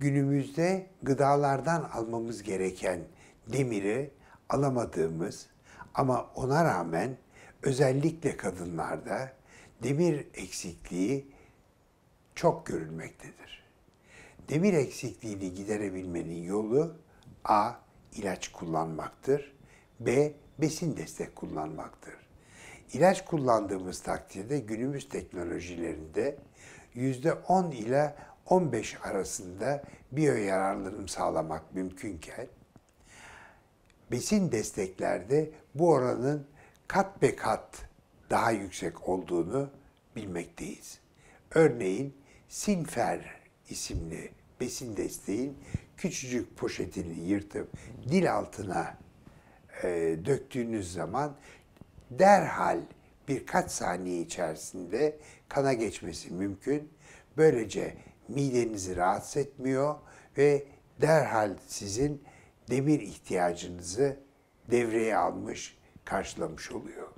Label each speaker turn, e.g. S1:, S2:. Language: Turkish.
S1: günümüzde gıdalardan almamız gereken demiri alamadığımız ama ona rağmen özellikle kadınlarda demir eksikliği çok görülmektedir. Demir eksikliğini giderebilmenin yolu A. ilaç kullanmaktır. B. Besin destek kullanmaktır. İlaç kullandığımız takdirde günümüz teknolojilerinde %10 ile 15 arasında biyo yararlanım sağlamak mümkünken besin desteklerde bu oranın kat be kat daha yüksek olduğunu bilmekteyiz. Örneğin Sinfer isimli besin desteğin küçücük poşetini yırtıp dil altına e, döktüğünüz zaman derhal birkaç saniye içerisinde kana geçmesi mümkün. Böylece midenizi rahatsız etmiyor ve derhal sizin demir ihtiyacınızı devreye almış, karşılamış oluyor.